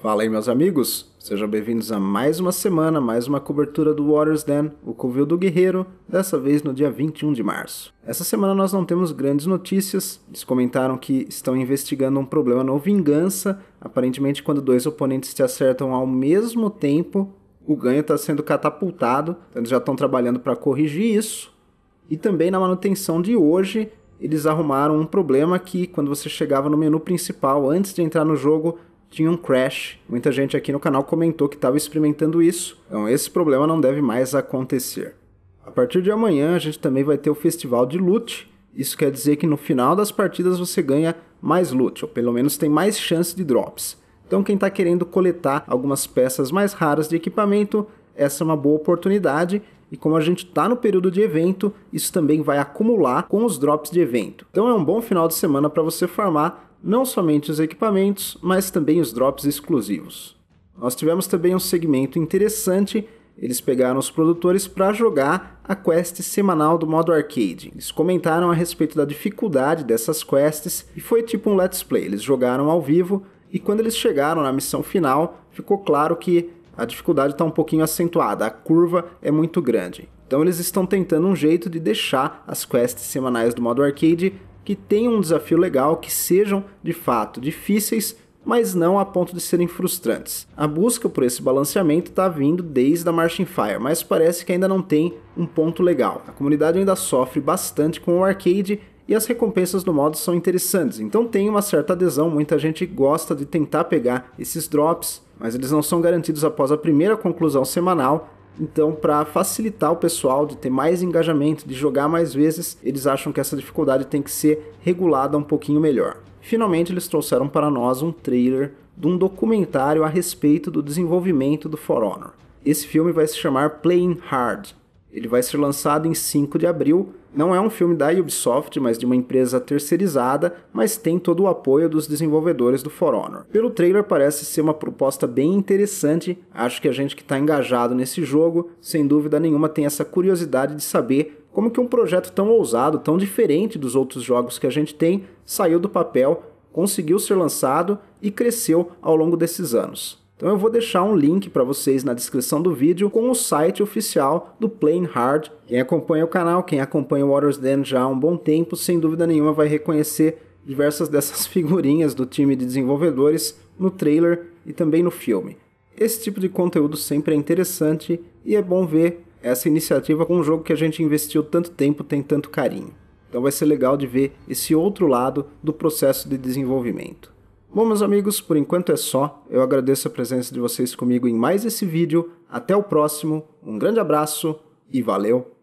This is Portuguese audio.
Fala aí, meus amigos! Sejam bem-vindos a mais uma semana, mais uma cobertura do Warriors Den, o Covil do Guerreiro, dessa vez no dia 21 de março. Essa semana nós não temos grandes notícias, eles comentaram que estão investigando um problema no Vingança, aparentemente quando dois oponentes se acertam ao mesmo tempo, o ganho está sendo catapultado, então eles já estão trabalhando para corrigir isso. E também na manutenção de hoje, eles arrumaram um problema que quando você chegava no menu principal antes de entrar no jogo, tinha um crash. Muita gente aqui no canal comentou que estava experimentando isso, então esse problema não deve mais acontecer. A partir de amanhã a gente também vai ter o festival de loot. Isso quer dizer que no final das partidas você ganha mais loot, ou pelo menos tem mais chance de drops. Então quem está querendo coletar algumas peças mais raras de equipamento, essa é uma boa oportunidade e como a gente está no período de evento, isso também vai acumular com os drops de evento. Então é um bom final de semana para você farmar não somente os equipamentos, mas também os drops exclusivos. Nós tivemos também um segmento interessante eles pegaram os produtores para jogar a quest semanal do modo arcade. Eles comentaram a respeito da dificuldade dessas quests e foi tipo um let's play. Eles jogaram ao vivo e quando eles chegaram na missão final, ficou claro que a dificuldade está um pouquinho acentuada, a curva é muito grande. Então eles estão tentando um jeito de deixar as quests semanais do modo arcade que tenham um desafio legal, que sejam de fato difíceis, mas não a ponto de serem frustrantes. A busca por esse balanceamento está vindo desde a Marching Fire, mas parece que ainda não tem um ponto legal. A comunidade ainda sofre bastante com o arcade e as recompensas do modo são interessantes. Então tem uma certa adesão, muita gente gosta de tentar pegar esses drops, mas eles não são garantidos após a primeira conclusão semanal. Então, para facilitar o pessoal de ter mais engajamento, de jogar mais vezes, eles acham que essa dificuldade tem que ser regulada um pouquinho melhor. Finalmente, eles trouxeram para nós um trailer de um documentário a respeito do desenvolvimento do For Honor. Esse filme vai se chamar Playing Hard, ele vai ser lançado em 5 de abril. Não é um filme da Ubisoft, mas de uma empresa terceirizada, mas tem todo o apoio dos desenvolvedores do For Honor. Pelo trailer parece ser uma proposta bem interessante. Acho que a gente que está engajado nesse jogo, sem dúvida nenhuma, tem essa curiosidade de saber como que um projeto tão ousado, tão diferente dos outros jogos que a gente tem, saiu do papel, conseguiu ser lançado e cresceu ao longo desses anos. Então eu vou deixar um link para vocês na descrição do vídeo com o site oficial do Plain Hard. Quem acompanha o canal, quem acompanha o Waters Den já há um bom tempo, sem dúvida nenhuma vai reconhecer diversas dessas figurinhas do time de desenvolvedores no trailer e também no filme. Esse tipo de conteúdo sempre é interessante e é bom ver essa iniciativa com um jogo que a gente investiu tanto tempo, tem tanto carinho. Então vai ser legal de ver esse outro lado do processo de desenvolvimento. Bom, meus amigos, por enquanto é só. Eu agradeço a presença de vocês comigo em mais esse vídeo. Até o próximo, um grande abraço e valeu!